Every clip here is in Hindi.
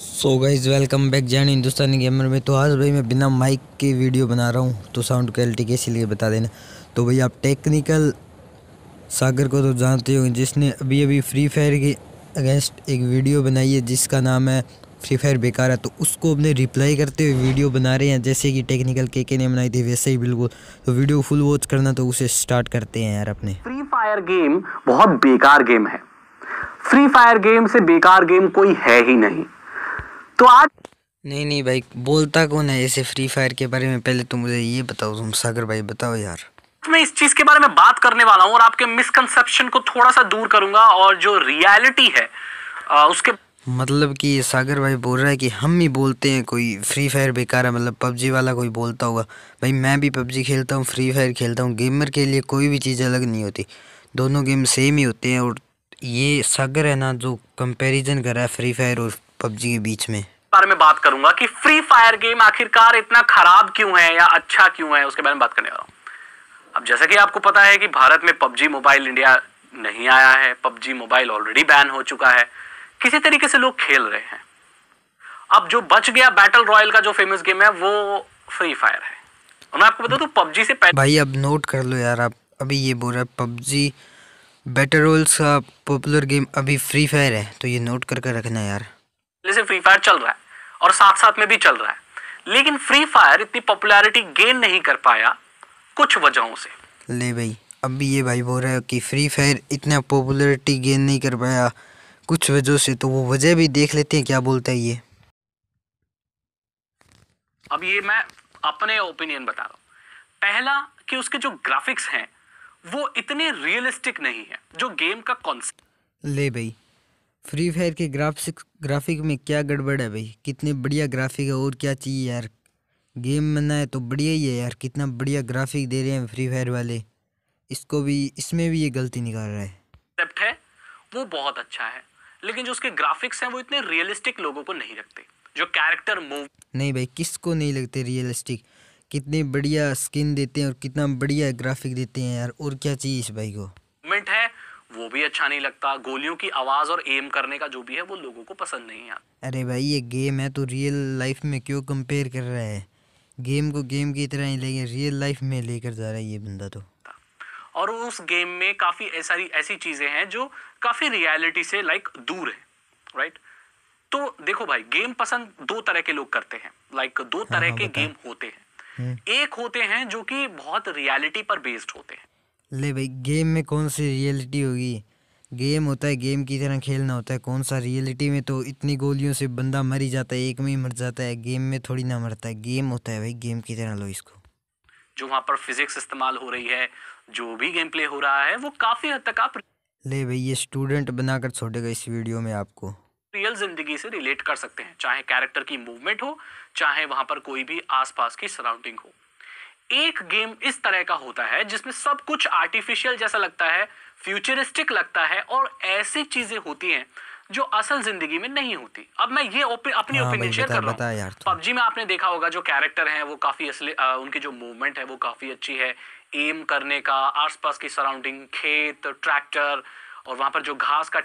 सो guys welcome back Jain Hindustani gamer में तो आज भाई मैं बिना माइक के वीडियो बना रहा हूँ तो साउंड क्वालिटी कैसी लगी बता देना तो भाई आप टेक्निकल सागर को तो जानते हो जिसने अभी अभी फ्री फायर के अगेंस्ट एक वीडियो बनाई है जिसका नाम है फ्री फायर बेकार है तो उसको अपने रिप्लाई करते हुए वीडियो बना रहे हैं जैसे कि टेक्निकल के के ने बनाई थी वैसे ही बिल्कुल तो वीडियो फुल वॉच करना तो उसे स्टार्ट करते हैं यार अपने फ्री फायर गेम बहुत बेकार गेम है फ्री फायर गेम से बेकार गेम कोई है ही नहीं तो आज नहीं नहीं भाई बोलता कौन है ऐसे फ्री फायर के बारे में पहले तो मुझे ये बताओ तुम सागर भाई बताओ यार मैं इस चीज के बारे में बात करने वाला हूँ और आपके मिसकंसेप्शन को थोड़ा सा दूर करूंगा और जो रियलिटी है आ, उसके मतलब कि ये सागर भाई बोल रहा है कि हम ही बोलते हैं कोई फ्री फायर बेकार है मतलब पबजी वाला कोई बोलता होगा भाई मैं भी पबजी खेलता हूँ फ्री फायर खेलता हूँ गेमर के लिए कोई भी चीज़ अलग नहीं होती दोनों गेम सेम ही होते हैं और ये सागर है ना जो कंपैरिजन कर रहा है फ्री फायर और पबजी के बीच में बारे में बात करूंगा कि फ्री फायर गेम आखिरकार इतना खराब क्यों है या अच्छा क्यों है उसके बारे में बात करने वाला हूं अब जैसा कि आपको पता है कि भारत में पबजी मोबाइल इंडिया नहीं आया है पबजी मोबाइल ऑलरेडी बैन हो चुका है किसी तरीके से लोग खेल रहे हैं अब जो बच गया बैटल रॉयल का जो फेमस गेम है वो फ्री फायर है और मैं आपको बता दू तो पबजी से पहले भाई अब नोट कर लो यार आप अभी ये बोल रहा है पबजी बैटल रॉयल्स का पॉपुलर गेम अभी फ्री फायर है तो ये नोट करके रखना यार से फ्री फायर चल रहा है और साथ साथ में भी चल रहा है लेकिन फ्री फायर इतनी पॉपुलैरिटी गेन नहीं कर पाया कुछ वजहों से ले भाई अब भी ये भाई बोल रहा है कि फ्री फायर इतना पॉपुलैरिटी गेन नहीं कर पाया कुछ वजह से तो वो वजह भी देख लेते हैं क्या बोलता है ये अब ये मैं अपने ओपिनियन बता रहा हूं पहला कि उसके जो ग्राफिक्स हैं वो इतने रियलिस्टिक नहीं है जो गेम का कॉन्सेप्ट ले भाई फ्री फायर के ग्राफिक ग्राफिक में क्या गड़बड़ है भाई कितनी बढ़िया ग्राफिक है और क्या चाहिए यार गेम बनना है तो बढ़िया ही है यार कितना बढ़िया ग्राफिक दे रहे हैं फ्री फायर वाले इसको भी इसमें भी ये गलती निकाल रहा है कंसेप्ट है वो बहुत अच्छा है लेकिन जो उसके ग्राफिक्स हैं वो इतने रियलिस्टिक लोगों को नहीं रखते जो कैरेक्टर मूव नहीं भाई किसको नहीं लगते रियलिस्टिक कितने बढ़िया स्किन देते हैं और कितना बढ़िया ग्राफिक देते हैं यार और क्या चाहिए इस भाई को मूवमेंट है वो भी अच्छा नहीं लगता गोलियों की आवाज़ और एम करने का जो भी है वो लोगों को पसंद नहीं आता अरे भाई ये गेम है तो रियल लाइफ में क्यों कंपेयर कर रहा है गेम को गेम की तरह ही लेकिन रियल लाइफ में लेकर जा रहा है ये बंदा तो और उस गेम में काफ़ी ऐसी ऐसी चीज़ें हैं जो काफ़ी रियलिटी से लाइक दूर है राइट तो देखो भाई गेम पसंद दो तरह के लोग करते हैं लाइक दो हाँ, तरह हाँ, के गेम होते हैं हम्म। एक होते हैं जो कि बहुत रियलिटी पर बेस्ड होते हैं ले भाई गेम में कौन सी रियलिटी होगी गेम होता है गेम की तरह खेलना होता है कौन सा रियलिटी में तो इतनी गोलियों से बंदा मर ही जाता है एक में ही मर जाता है गेम में थोड़ी ना मरता है गेम होता है भाई गेम की तरह लो इसको जो वहाँ पर फिजिक्स इस्तेमाल हो रही है जो भी गेम प्ले हो रहा है वो काफ़ी हद तक आप ले भाई ये स्टूडेंट बनाकर छोड़ेगा इस वीडियो में आपको रियल जिंदगी से रिलेट कर सकते हैं चाहे कैरेक्टर की मूवमेंट हो चाहे वहाँ पर कोई भी आसपास की सराउंडिंग हो एक गेम इस तरह का होता है जिसमें सब कुछ आर्टिफिशियल जैसा लगता है फ्यूचरिस्टिक लगता है और ऐसी चीजें होती हैं जो असल जिंदगी में नहीं होती अब मैं ये ओपि, अपनी ओपिनियन हाँ शेयर कर रहा हूँ पबजी में आपने देखा होगा जो कैरेक्टर है वो काफी असली आ, उनकी जो मूवमेंट है वो काफी अच्छी है एम करने का आसपास की सराउंडिंग खेत ट्रैक्टर और वहां पर जो घास का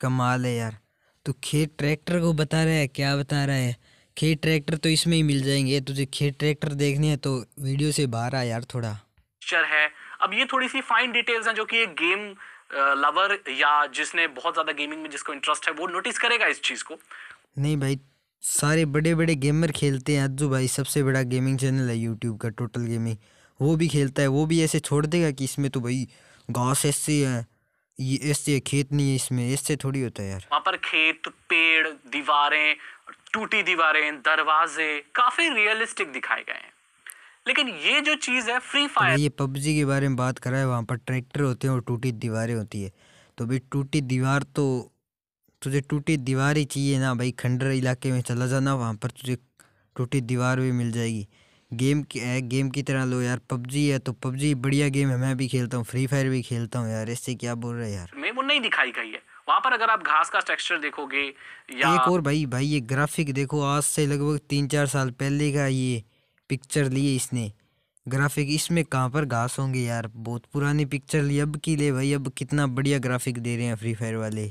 कमाल है यार तो खेत ट्रैक्टर को बता रहे हैं क्या बता रहे हैं खेत ट्रैक्टर तो इसमें ही मिल जाएंगे तुझे खेत ट्रैक्टर देखने हैं तो वीडियो से बाहर आ यार थोड़ा चर है अब ये थोड़ी सी फाइन डिटेल्स हैं जो कि एक गेम लवर या जिसने बहुत ज़्यादा गेमिंग में जिसको इंटरेस्ट है वो नोटिस करेगा इस चीज़ को नहीं भाई सारे बड़े बड़े गेमर खेलते हैं अज्जू भाई सबसे बड़ा गेमिंग चैनल है यूट्यूब का टोटल गेमिंग वो भी खेलता है वो भी ऐसे छोड़ देगा कि इसमें तो भाई घास ऐसे है ये ऐसे खेत नहीं है इसमें ऐसे थोड़ी होता है यार वहाँ पर खेत पेड़ दीवारें टूटी दीवारें दरवाजे काफी रियलिस्टिक दिखाए गए हैं लेकिन ये जो चीज़ है फ्री फायर ये पबजी के बारे में बात करा है वहाँ पर ट्रैक्टर होते हैं और टूटी दीवारें होती है तो भाई टूटी दीवार तो तुझे टूटी दीवार ही चाहिए ना भाई खंडर इलाके में चला जाना वहाँ पर तुझे टूटी दीवार भी मिल जाएगी गेम की गेम की तरह लो यार पबजी है तो पबजी बढ़िया गेम है मैं भी खेलता हूँ फ्री फायर भी खेलता हूँ यार इससे क्या बोल रहे यार मैं वो नहीं दिखाई गई है वहाँ पर अगर आप घास का टेक्सचर देखोगे या एक और भाई भाई ये ग्राफिक देखो आज से लगभग तीन चार साल पहले का ये पिक्चर लिए इसने ग्राफिक इसमें कहाँ पर घास होंगे यार बहुत पुरानी पिक्चर ली अब की ले भाई अब कितना बढ़िया ग्राफिक दे रहे हैं फ्री फायर वाले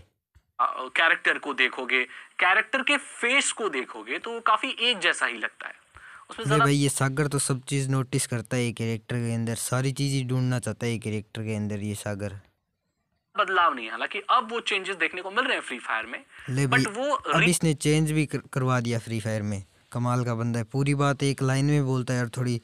कैरेक्टर को देखोगे कैरेक्टर के फेस को देखोगे तो काफ़ी एक जैसा ही लगता है उसमें ज़्यादा भाई ये सागर तो सब चीज़ नोटिस करता है कैरेक्टर के अंदर सारी चीज़ें ढूंढना चाहता है कैरेक्टर के अंदर ये सागर बदलाव नहीं हालांकि अब वो चेंजेस देखने को मिल रहे हैं फ्री फायर में बट वो अब इसने चेंज भी कर, करवा दिया फ्री फायर में कमाल का बंदा है पूरी बात एक लाइन में बोलता है और थोड़ी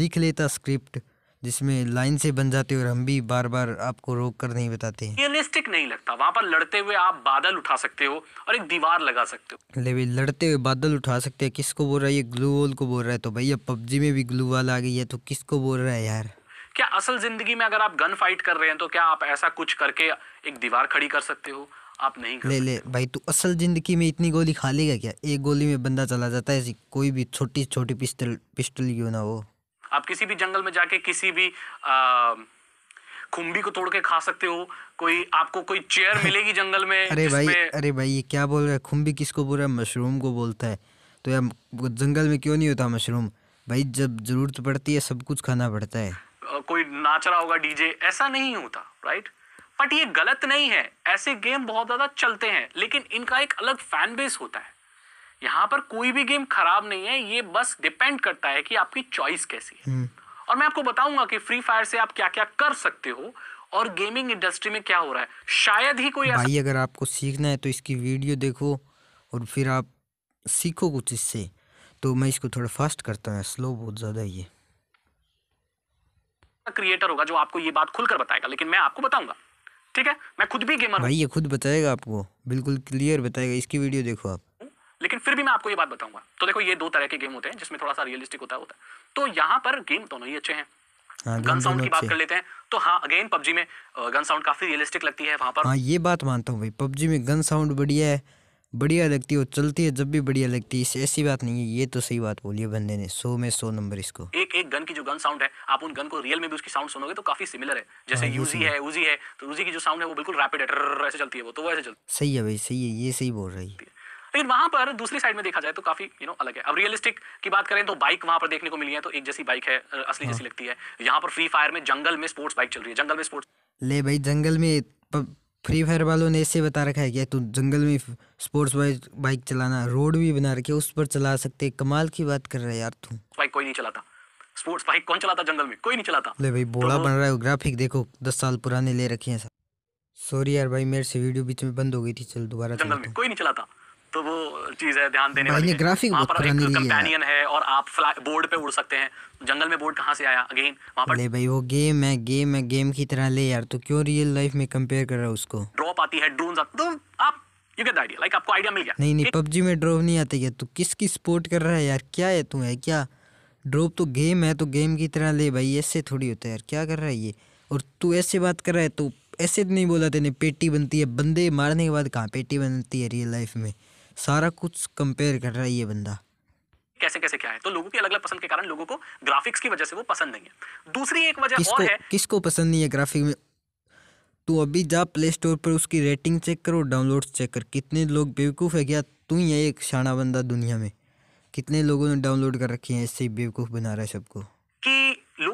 लिख लेता स्क्रिप्ट जिसमें लाइन से बन जाते और हम भी बार बार आपको रोक कर नहीं बताते रियलिस्टिक नहीं लगता वहाँ पर लड़ते हुए आप बादल उठा सकते हो और एक दीवार लगा सकते हो ले लड़ते हुए बादल उठा सकते हैं किसको बोल रहा है ये ग्लू वॉल को बोल रहा है तो भैया पबजी में भी ग्लू वाल आ गई है तो किसको बोल रहा है यार क्या असल जिंदगी में अगर आप गन फाइट कर रहे हैं तो क्या आप ऐसा कुछ करके एक दीवार खड़ी कर सकते हो आप नहीं कर ले ले भाई तू असल जिंदगी में इतनी गोली खा लेगा क्या एक गोली में बंदा चला जाता है कोई भी छोटी छोटी पिस्टल पिस्टल क्यों ना हो आप किसी भी जंगल में जाके किसी भी खुम्बी को तोड़ के खा सकते हो कोई आपको कोई चेयर मिलेगी जंगल में अरे भाई अरे भाई ये क्या बोल रहे खुम्बी किसको बोल रहा है मशरूम को बोलता है तो यार जंगल में क्यों नहीं होता मशरूम भाई जब जरूरत पड़ती है सब कुछ खाना पड़ता है कोई नाच रहा होगा डीजे ऐसा नहीं होता राइट बट ये गलत नहीं है ऐसे गेम बहुत ज्यादा चलते हैं लेकिन इनका एक अलग फैन बेस होता है यहाँ पर कोई भी गेम खराब नहीं है ये बस डिपेंड करता है कि आपकी चॉइस कैसी है हम्म। और मैं आपको बताऊंगा कि फ्री फायर से आप क्या क्या कर सकते हो और गेमिंग इंडस्ट्री में क्या हो रहा है शायद ही कोई भाई अगर आपको सीखना है तो इसकी वीडियो देखो और फिर आप सीखो कुछ इससे तो मैं इसको थोड़ा फास्ट करता हूँ स्लो बहुत ज़्यादा ये क्रिएटर होगा जो आपको ये बात खुलकर बताएगा लेकिन मैं आपको बताऊंगा ठीक है मैं खुद भी गेमर भाई ये खुद बताएगा आपको बिल्कुल क्लियर बताएगा इसकी वीडियो देखो आप लेकिन फिर भी मैं आपको ये बात बताऊंगा तो देखो ये दो तरह के गेम होते हैं जिसमें थोड़ा सा रियलिस्टिक होता होता है तो यहाँ पर गेम दोनों ही अच्छे हैं गन हाँ, साउंड की बात कर लेते हैं तो हाँ अगेन पबजी में गन साउंड काफी रियलिस्टिक लगती है वहां पर हाँ ये बात मानता हूँ भाई पबजी में गन साउंड बढ़िया है बढ़िया लगती है चलती है जब भी बढ़िया लगती है ऐसी बात नहीं है ये तो सही बात बोली है बंदे ने सो में सो नंबर इसको एक एक गन की जो गन साउंड है आप उन गन को रियल में भी उसकी साउंड सुनोगे तो काफी सिमिलर है हाँ, जैसे यूजी है यूजी है तो यूजी की जो साउंड है वो बिल्कुल रैपिड है ऐसे चलती है वो तो वैसे चलती सही है भाई सही है ये सही बोल रही है लेकिन वहां पर दूसरी साइड में देखा जाए तो काफी यू नो अलग है अब रियलिस्टिक की बात करें तो बाइक वहां पर देखने को मिली है तो एक जैसी बाइक है असली हाँ। जैसी लगती है यहाँ पर फ्री फायर में जंगल में स्पोर्ट्स बाइक चल रही है जंगल में स्पोर्ट्स ले भाई जंगल में फ्री फायर वालों ने ऐसे बता रखा है क्या तो जंगल में स्पोर्ट्स बाइक बाइक चलाना रोड भी बना रखे उस पर चला सकते कमाल की बात कर रहा है यार तू बाइक कोई नहीं चलाता स्पोर्ट्स बाइक कौन चलाता जंगल में कोई नहीं चलाता ले भाई बोला तो बन रहा है ग्राफिक देखो दस साल पुराने ले रखे हैं सॉरी यार भाई मेरे से वीडियो बीच में बंद हो गई थी चल दोबारा जंगल में कोई नहीं चलाता तो वो चीज है ध्यान देने वाली है वहां पर एक कंपेनियन है और आप बोर्ड पे उड़ सकते हैं जंगल में बोर्ड कहाँ से आया अगेन वहाँ पर भाई वो गेम है गेम है गेम की तरह ले यार तो क्यों रियल लाइफ में कंपेयर कर रहा है उसको ड्रॉप आती है ड्रोन तो आप यू गेट आइडिया लाइक आपको आइडिया मिल गया नहीं नहीं पबजी में ड्रॉप नहीं आती है तू किसकी सपोर्ट कर रहा है यार क्या है तू है क्या ड्रॉप तो गेम है तो गेम की तरह ले भाई ऐसे थोड़ी होता है यार क्या कर रहा है ये और तू ऐसे बात कर रहा है तो ऐसे तो नहीं बोला तेने पेटी बनती है बंदे मारने के बाद कहाँ पेटी बनती है रियल लाइफ में सारा कुछ कंपेयर कर रहा है ये बंदा कैसे कैसे क्या है तो लोगों की अलग अलग पसंद के कारण लोगों को ग्राफिक्स की वजह से वो पसंद नहीं है दूसरी एक वजह और है किसको पसंद नहीं है ग्राफिक में तू अभी जा प्ले स्टोर पर उसकी रेटिंग चेक करो डाउनलोड चेक कर कितने लोग बेवकूफ़ है क्या तू ही है एक शाना बंदा दुनिया में कितने लोगों ने डाउनलोड कर रखी है इससे बेवकूफ़ बना रहा है सबको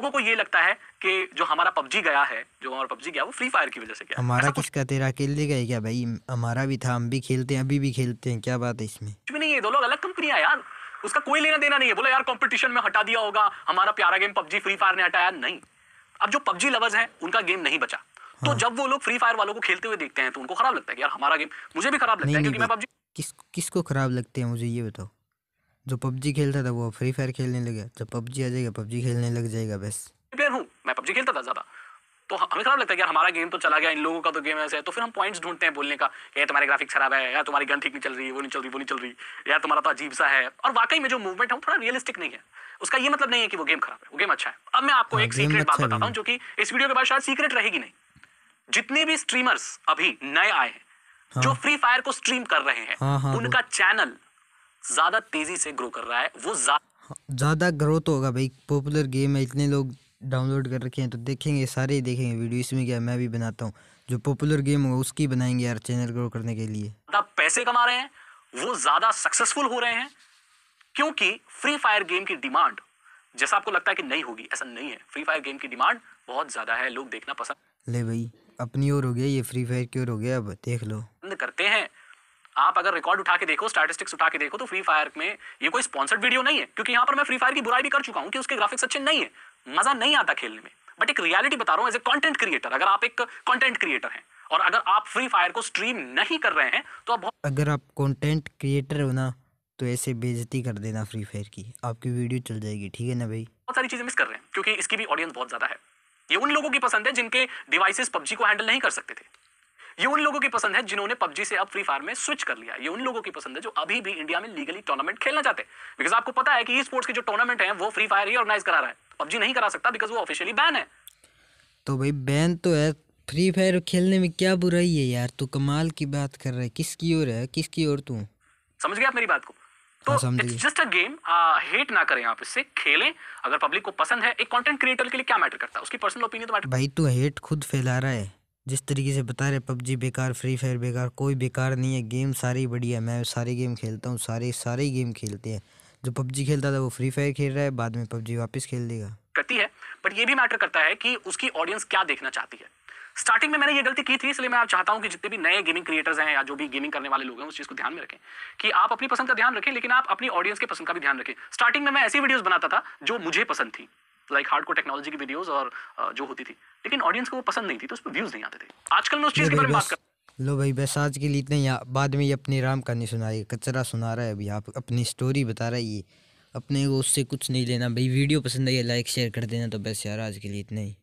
लोगों को ये लगता है कि जो हमारा पबजी गया है जो हमारा पबजी गया वो फ्री फायर की वजह से गया हमारा कुछ किसका तेरा खेल गए क्या भाई हमारा भी था हम भी खेलते हैं अभी भी खेलते हैं क्या बात है इसमें कुछ भी नहीं है दो लोग अलग कंपनियां यार उसका कोई लेना देना नहीं है बोला यार कॉम्पिटिशन में हटा दिया होगा हमारा प्यारा गेम पबजी फ्री फायर ने हटाया नहीं अब जो पबजी लवर्स हैं उनका गेम नहीं बचा तो हाँ। जब वो लोग फ्री फायर वालों को खेलते हुए देखते हैं तो उनको खराब लगता है यार हमारा गेम मुझे भी खराब लगता है क्योंकि मैं पबजी किस किसको खराब लगते हैं मुझे ये बताओ जो पबजी खेलता था वो फ्री फायर खेलने लगे जब पबजी आ जाएगा पबजी खेलने लग जाएगा बस प्लेयर हूँ मैं पबजी खेलता था ज़्यादा तो हमें खराब लगता है कि यार हमारा गेम तो चला गया इन लोगों का तो गेम ऐसे है तो फिर हम पॉइंट्स ढूंढते हैं बोलने का ये तुम्हारे ग्राफिक खराब है या तुम्हारी गन ठीक नहीं चल रही है वो नहीं चल रही वो नहीं चल रही या तुम्हारा तो अजीब सा है और वाकई में जो मूवमेंट है वो थोड़ा रियलिस्टिक नहीं है उसका ये मतलब नहीं है कि वो गेम खराब है वो गेम अच्छा है अब मैं आपको हाँ, एक सीक्रेट अच्छा बात बताता हूँ जो कि इस वीडियो के बाद शायद सीक्रेट रहेगी नहीं जितने भी स्ट्रीमर्स अभी नए आए हैं जो फ्री हाँ। फायर को स्ट्रीम कर रहे हैं हाँ, उनका चैनल ज़्यादा तेज़ी से ग्रो कर रहा है वो ज़्यादा ग्रो तो होगा भाई पॉपुलर गेम है इतने लोग डाउनलोड कर रखे हैं तो देखेंगे सारे ही देखेंगे वीडियो इसमें क्या मैं भी बनाता हूँ जो पॉपुलर गेम होगा उसकी बनाएंगे यार चैनल ग्रो करने के लिए पैसे कमा रहे हैं वो ज़्यादा सक्सेसफुल हो रहे हैं क्योंकि फ्री फायर गेम की डिमांड जैसा आपको लगता है कि नहीं होगी ऐसा नहीं है फ्री फायर गेम की डिमांड बहुत ज़्यादा है लोग देखना पसंद ले भाई अपनी ओर हो गया ये फ्री फायर की ओर हो गया अब देख लो करते हैं आप अगर रिकॉर्ड उठा के देखो स्टैटिस्टिक्स उठा के देखो तो फ्री फायर में ये कोई स्पॉन्सर्ड वीडियो नहीं है क्योंकि यहां पर मैं फ्री फायर की बुराई भी कर चुका हूं कि उसके ग्राफिक्स अच्छे नहीं है मजा नहीं आता खेलने में बट एक रियलिटी बता रहा हूं एज ए कॉन्टेंट क्रिएटर अगर आप एक कॉन्टेंट क्रिएटर हैं और अगर आप फ्री फायर को स्ट्रीम नहीं कर रहे हैं तो आप अगर आप कॉन्टेंट क्रिएटर हो ना तो ऐसे बेजती कर देना फ्री फायर की आपकी वीडियो चल जाएगी ठीक है ना भाई बहुत सारी चीजें मिस कर रहे हैं क्योंकि इसकी भी ऑडियंस बहुत ज्यादा है ये उन लोगों की पसंद है जिनके डिवाइसेस पबजी को हैंडल नहीं कर सकते थे ये उन लोगों की पसंद है जिन्होंने पबजी से अब फ्री फायर में स्विच कर लिया ये उन लोगों की पसंद है जो अभी भी इंडिया में लीगली टूर्नामेंट खेलना चाहते हैं बिकॉज आपको पता है कि ई स्पोर्ट्स के जो टूर्नामेंट है वो फ्री फायर ही ऑर्गेनाइज करा रहा है पबजी नहीं करा सकता बिकॉज वो ऑफिशियली बैन है तो भाई बैन तो है फ्री फायर खेलने में क्या बुराई है यार तू कमाल की बात कर रहा है किसकी ओर है किसकी ओर तू समझ गया आप मेरी बात को तो it's just a game hate ना करें आप इससे खेलें अगर पब्लिक को पसंद है एक कंटेंट क्रिएटर के लिए क्या मैटर करता है उसकी पर्सनल ओपिनियन तो मैटर भाई तू हेट खुद फैला रहा है जिस तरीके से बता रहे पबजी बेकार फ्री फायर बेकार कोई बेकार नहीं है गेम सारी बढ़िया मैं सारे गेम खेलता हूँ सारे सारे गेम खेलते हैं जो पबजी खेलता था वो फ्री फायर खेल रहा है बाद में पबजी वापस खेल देगा करती है बट ये भी मैटर करता है कि उसकी ऑडियंस क्या देखना चाहती है स्टार्टिंग में मैंने ये गलती की थी इसलिए मैं आप चाहता हूँ कि जितने भी नए गेमिंग क्रिएटर्स हैं या जो भी गेमिंग करने वाले लोग हैं उस चीज़ को ध्यान में रखें कि आप अपनी पसंद का ध्यान रखें लेकिन आप अपनी ऑडियंस के पसंद का भी ध्यान रखें स्टार्टिंग में मैं ऐसी वीडियोस बनाता था जो मुझे पसंद थी लाइक हार्ड को टेक्नोलॉजी की वीडियोस और uh, जो होती थी लेकिन ऑडियंस को वो पसंद नहीं थी तो उस पर व्यूज नहीं आते थे आजकल मैं उस चीज़ के बारे में बात कर लो भाई बस आज के लिए इतने ही बाद में ये अपनी राम कहानी सुनाएगा कचरा सुना रहा है अभी आप अपनी स्टोरी बता रहा है ये अपने उससे कुछ नहीं लेना भाई वीडियो पसंद आई लाइक शेयर कर देना तो बस यार आज के लिए इतना ही